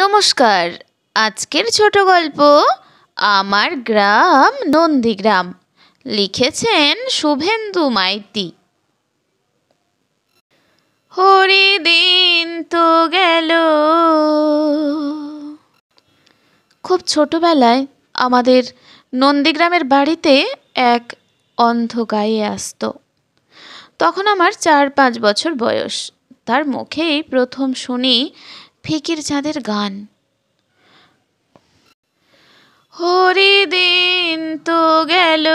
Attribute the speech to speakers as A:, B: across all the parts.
A: নমস্কার আজকের ছোট গল্প আমার গ্রাম নন্দীগ্রাম লিখেছেন শুভেন্দু মাইতি হরিদিন দিন তো গেল খুব ছোটবেলায় আমাদের নন্দীগ্রামের বাড়িতে এক অন্ধ গায়ে আসত তখন আমার চার পাঁচ বছর বয়স তার মুখেই প্রথম শুনি ফিকির চাঁদের গান হরি দিন তো গেল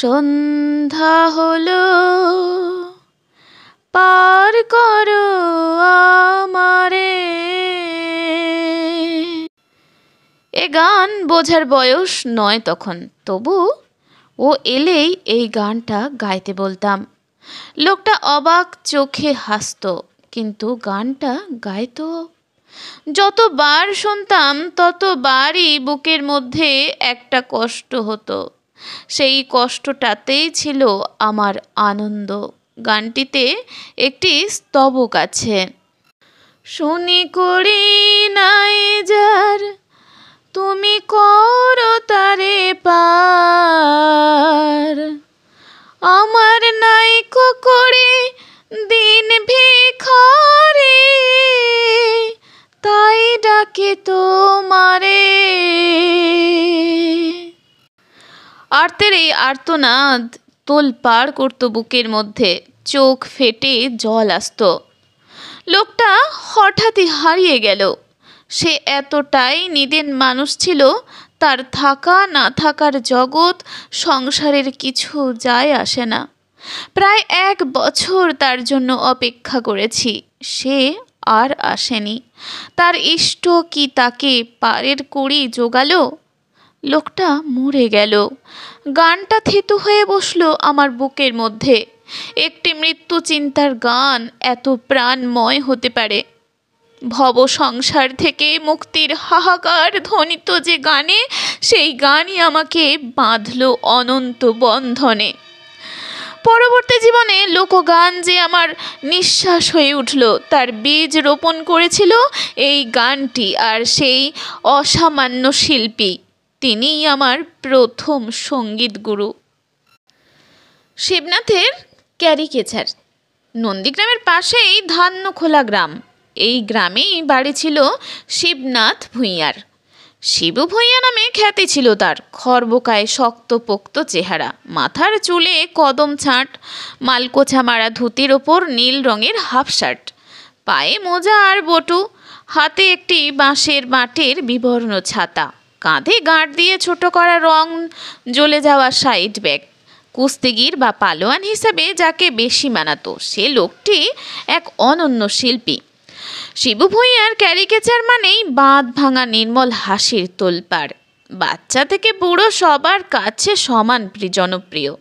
A: সন্ধ্যা হলো পার করো আমারে এ গান বোঝার বয়স নয় তখন তবু ও এলেই এই গানটা গাইতে বলতাম লোকটা অবাক চোখে হাসত কিন্তু গানটা গাইতো যতবার শুনতাম ততবারই বুকের মধ্যে একটা কষ্ট হতো সেই কষ্টটাতেই ছিল আমার আনন্দ গানটিতে একটি স্তবক আছে শুনি করি নাই আর্তের এই আর্তনাদ তোল পার করতো বুকের মধ্যে চোখ ফেটে জল আসত লোকটা হঠাৎই হারিয়ে গেল সে এতটাই নিদেন মানুষ ছিল তার থাকা না থাকার জগৎ সংসারের কিছু যায় আসে না প্রায় এক বছর তার জন্য অপেক্ষা করেছি সে আর আসেনি তার ইষ্ট কি তাকে পারের কুড়ি জোগালো লোকটা মরে গেল গানটা থেতু হয়ে বসলো আমার বুকের মধ্যে একটি মৃত্যু চিন্তার গান এত প্রাণময় হতে পারে ভব সংসার থেকে মুক্তির হাহাকার ধ্বনিত যে গানে সেই গানই আমাকে বাঁধল অনন্ত বন্ধনে পরবর্তী জীবনে লোকগান যে আমার নিঃশ্বাস হয়ে উঠল তার বীজ রোপণ করেছিল এই গানটি আর সেই অসামান্য শিল্পী তিনিই আমার প্রথম সঙ্গীত গুরু শিবনাথের ক্যারিকেচার নন্দীগ্রামের পাশেই ধান্যখোলা গ্রাম এই গ্রামেই বাড়ি ছিল শিবনাথ ভূঁইয়ার শিবু ভূঁইয়া নামে খ্যাতি ছিল তার খর্বকায় শক্ত পোক্ত চেহারা মাথার চুলে কদম ছাঁট মালকোছা মারা ধুতির ওপর নীল রঙের হাফ শার্ট পায়ে মোজা আর বটু হাতে একটি বাঁশের মাটির বিবর্ণ ছাতা কাঁধে গাঁট দিয়ে ছোট করা রং জ্বলে যাওয়া সাইড ব্যাগ কুস্তিগির বা পালোয়ান হিসেবে যাকে বেশি মানাতো সে লোকটি এক অনন্য শিল্পী শিবু ভূঁইয়ার ক্যারিকেচার মানেই বাঁধ ভাঙা নির্মল হাসির তোলপাড় বাচ্চা থেকে বুড়ো সবার কাছে সমান জনপ্রিয়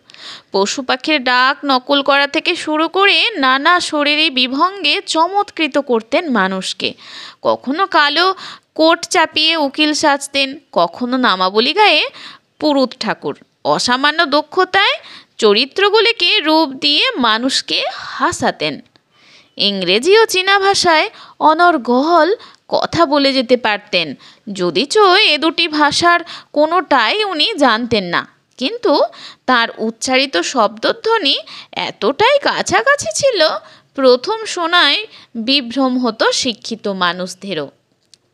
A: পশু পাখির ডাক নকল করা থেকে শুরু করে নানা শরীরে বিভঙ্গে চমৎকৃত করতেন মানুষকে কখনো কালো কোট চাপিয়ে উকিল সাজতেন কখনো নামাবলি গায়ে পুরুত ঠাকুর অসামান্য দক্ষতায় চরিত্রগুলিকে রূপ দিয়ে মানুষকে হাসাতেন ইংরেজি ও চীনা ভাষায় অনর্গল কথা বলে যেতে পারতেন চো এ দুটি ভাষার কোনোটাই উনি জানতেন না কিন্তু তার উচ্চারিত শব্দধ্বনি এতটাই কাছাকাছি ছিল প্রথম শোনায় বিভ্রম হতো শিক্ষিত মানুষদেরও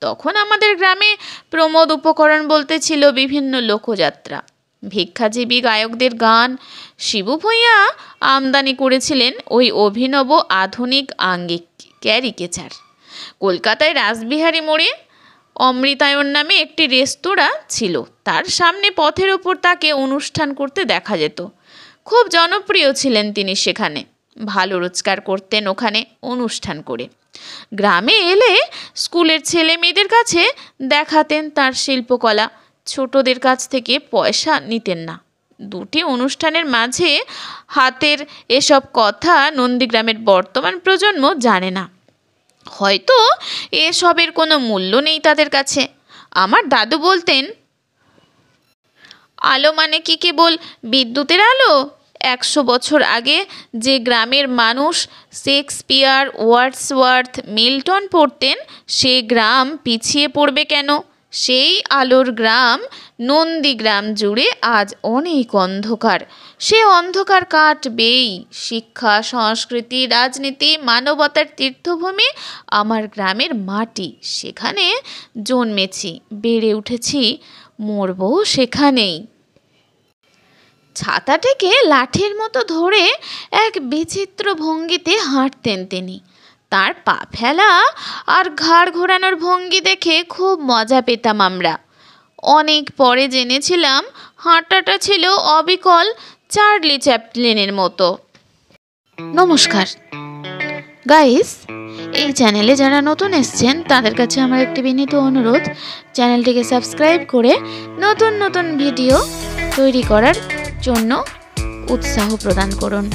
A: তখন আমাদের গ্রামে প্রমোদ উপকরণ বলতে ছিল বিভিন্ন লোকযাত্রা ভিক্ষাজীবী গায়কদের গান শিবু ভূঁইয়া আমদানি করেছিলেন ওই অভিনব আধুনিক আঙ্গিক ক্যারিকেচার কলকাতায় রাসবিহারী মোড়ে অমৃতায়ন নামে একটি রেস্তোরাঁ ছিল তার সামনে পথের ওপর তাকে অনুষ্ঠান করতে দেখা যেত খুব জনপ্রিয় ছিলেন তিনি সেখানে ভালো রোজগার করতেন ওখানে অনুষ্ঠান করে গ্রামে এলে স্কুলের ছেলে মেয়েদের কাছে দেখাতেন তার শিল্পকলা ছোটদের কাছ থেকে পয়সা নিতেন না দুটি অনুষ্ঠানের মাঝে হাতের এসব কথা নন্দীগ্রামের বর্তমান প্রজন্ম জানে না হয়তো এসবের কোনো মূল্য নেই তাদের কাছে আমার দাদু বলতেন আলো মানে কি কেবল বিদ্যুতের আলো একশো বছর আগে যে গ্রামের মানুষ শেক্সপিয়ার ওয়ার্ডসওয়ার্থ মিল্টন পড়তেন সে গ্রাম পিছিয়ে পড়বে কেন সেই আলোর গ্রাম নন্দীগ্রাম জুড়ে আজ অনেক অন্ধকার সে অন্ধকার কাটবেই শিক্ষা সংস্কৃতি রাজনীতি মানবতার তীর্থভূমি আমার গ্রামের মাটি সেখানে জন্মেছি বেড়ে উঠেছি মরবও সেখানেই ছাতাটিকে লাঠির মতো ধরে এক বিচিত্র ভঙ্গিতে হাঁটতেন তিনি তার পা ফেলা আর ঘাড় ঘোরানোর ভঙ্গি দেখে খুব মজা পেতাম আমরা অনেক পরে জেনেছিলাম হাঁটাটা ছিল অবিকল চার্লি চ্যাপলিনের মতো নমস্কার গাইস এই চ্যানেলে যারা নতুন এসছেন তাদের কাছে আমার একটি বিনীত অনুরোধ চ্যানেলটিকে সাবস্ক্রাইব করে নতুন নতুন ভিডিও তৈরি করার জন্য উৎসাহ প্রদান করুন